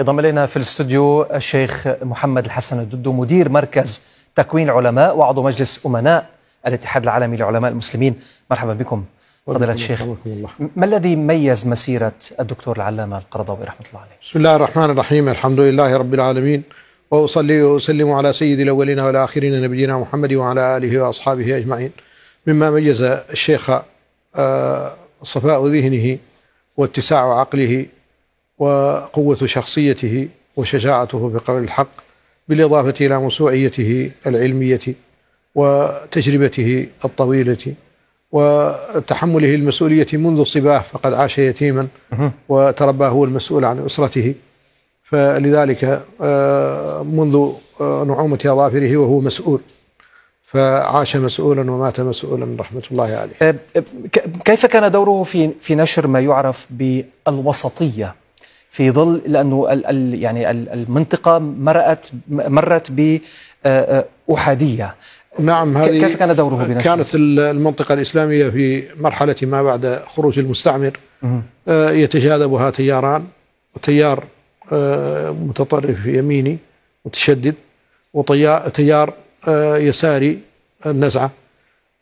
يضم الينا في الاستوديو الشيخ محمد الحسن الددو مدير مركز تكوين العلماء وعضو مجلس امناء الاتحاد العالمي لعلماء المسلمين مرحبا بكم فضيلة الشيخ الله. ما الذي ميز مسيرة الدكتور العلامة القرضاوي رحمة الله عليه بسم الله الرحمن الرحيم الحمد لله رب العالمين وأصلي وأسلم على سيد الأولين والآخرين نبينا محمد وعلى آله وأصحابه أجمعين مما ميز الشيخ آه، صفاء ذهنه واتساع عقله وقوة شخصيته وشجاعته بقول الحق بالإضافة إلى موسوعيته العلمية وتجربته الطويلة وتحمله المسؤولية منذ صباه فقد عاش يتيما وتربى هو المسؤول عن أسرته فلذلك آه، منذ آه، نعومة أظافره وهو مسؤول فعاش مسؤولا ومات مسؤولا رحمة الله عليه آه، كيف كان دوره في في نشر ما يعرف بالوسطية في ظل لانه يعني المنطقه مرأت مرت بأحاديه آه، آه، نعم هذه كيف كان دوره بنشر؟ كانت المنطقة الإسلامية في مرحلة ما بعد خروج المستعمر آه، يتجاذبها تياران تيار متطرف يميني متشدد وتيار يساري النزعة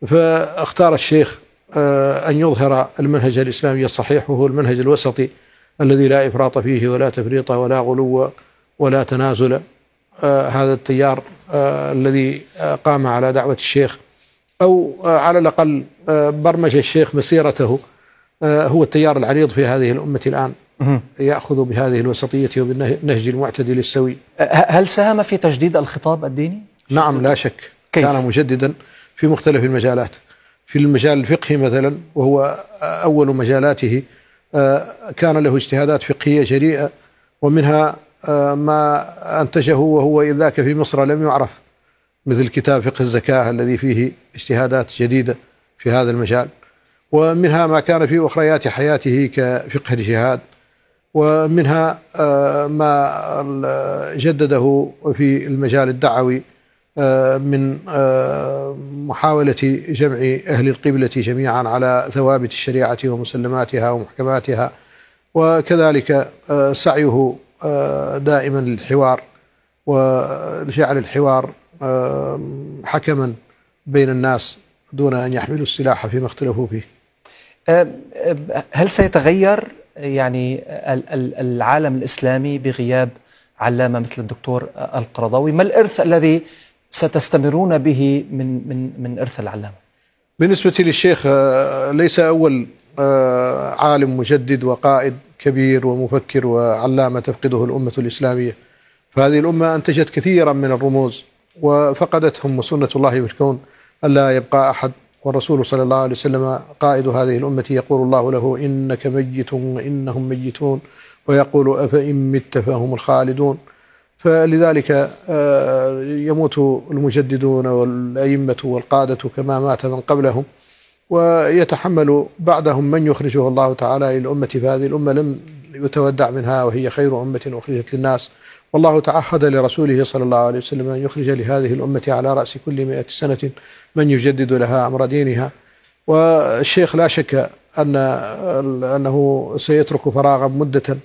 فاختار الشيخ أن يظهر المنهج الإسلامي الصحيح وهو المنهج الوسطي الذي لا إفراط فيه ولا تفريط ولا غلو ولا تنازل آه، هذا التيار آه، الذي آه، قام على دعوة الشيخ أو على الأقل برمج الشيخ مسيرته هو التيار العريض في هذه الأمة الآن يأخذ بهذه الوسطية وبالنهج المعتدل السوي هل ساهم في تجديد الخطاب الديني؟ نعم لا شك كيف؟ كان مجددا في مختلف المجالات في المجال الفقهي مثلا وهو أول مجالاته آه، كان له اجتهادات فقهية جريئة ومنها آه، ما أنتجه وهو إذ ذاك في مصر لم يعرف مثل كتاب فقه الزكاة الذي فيه اجتهادات جديدة في هذا المجال ومنها ما كان في أخريات حياته كفقه الجهاد ومنها آه، ما جدده في المجال الدعوي آه، من آه، محاولة جمع أهل القبلة جميعا على ثوابت الشريعة ومسلماتها ومحكماتها وكذلك آه، سعيه دائما للحوار وجعل الحوار حكما بين الناس دون أن يحملوا السلاح فيما اختلفوا فيه هل سيتغير يعني العالم الإسلامي بغياب علامة مثل الدكتور القرضاوي ما الإرث الذي ستستمرون به من من من ارث العلامه؟ بالنسبه للشيخ آه، ليس اول آه، عالم مجدد وقائد كبير ومفكر وعلامه تفقده الامه الاسلاميه. فهذه الامه انتجت كثيرا من الرموز وفقدتهم وسنه الله في الكون الا يبقى احد والرسول صلى الله عليه وسلم قائد هذه الامه يقول الله له انك ميت وانهم ميتون ويقول افان مت فهم الخالدون. فلذلك آه، يموت المجددون والأئمة والقادة كما مات من قبلهم ويتحمل بعدهم من يخرجه الله تعالى للأمة فهذه الأمة لم يتودع منها وهي خير أمة أخرجت للناس والله تعهد لرسوله صلى الله عليه وسلم أن يخرج لهذه الأمة على رأس كل مئة سنة من يجدد لها أمر دينها والشيخ لا شك أن أنه سيترك فراغا مدة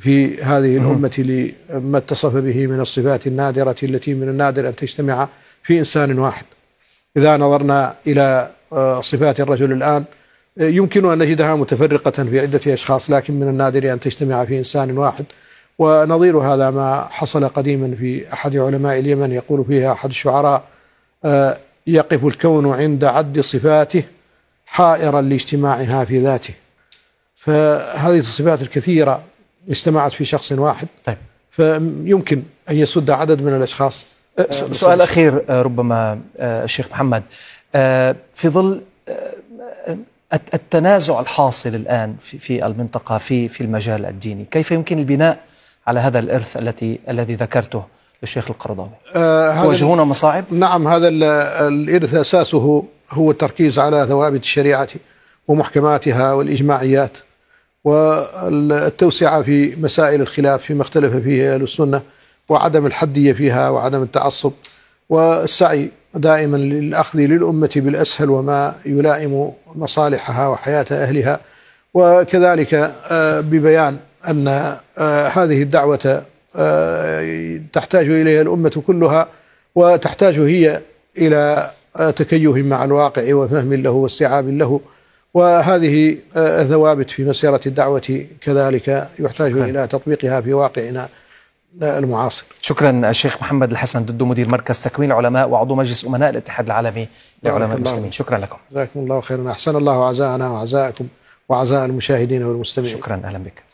في هذه الأمة لما اتصف به من الصفات النادرة التي من النادر أن تجتمع في إنسان واحد إذا نظرنا إلى آه، صفات الرجل الآن آه، يمكن أن نجدها متفرقة في عدة أشخاص لكن من النادر أن تجتمع في إنسان واحد ونظير هذا ما حصل قديما في أحد علماء اليمن يقول فيها أحد الشعراء آه، يقف الكون عند عد صفاته حائرا لاجتماعها في ذاته فهذه الصفات الكثيرة اجتمعت في شخص واحد طيب فيمكن أن يسد عدد من الأشخاص أه، سؤال أخير أه، ربما أه، الشيخ محمد في ظل التنازع الحاصل الآن في المنطقة في في المجال الديني كيف يمكن البناء على هذا الإرث التي الذي ذكرته للشيخ القرضاوي تواجهون مصاعب؟ نعم هذا الإرث أساسه هو التركيز على ثوابت الشريعة ومحكماتها والإجماعيات والتوسعة في مسائل الخلاف فيما اختلف فيه أهل السنة وعدم الحدية فيها وعدم التعصب والسعي دائما للأخذ للأمة بالأسهل وما يلائم مصالحها وحياة أهلها وكذلك آه، ببيان أن آه، هذه الدعوة آه، تحتاج إليها الأمة كلها وتحتاج هي إلى تكيف مع الواقع وفهم له واستيعاب له وهذه آه، ثوابت في مسيرة الدعوة كذلك يحتاج شكرا. إلى تطبيقها في واقعنا آه، المعاصر شكرا الشيخ محمد الحسن ددو مدير مركز تكوين العلماء وعضو مجلس أمناء الاتحاد العالمي لعلماء المسلمين شكرا لكم جزاكم الله خيرا أحسن الله عزاءنا وعزاءكم وعزاء المشاهدين والمستمعين شكرا أهلا بك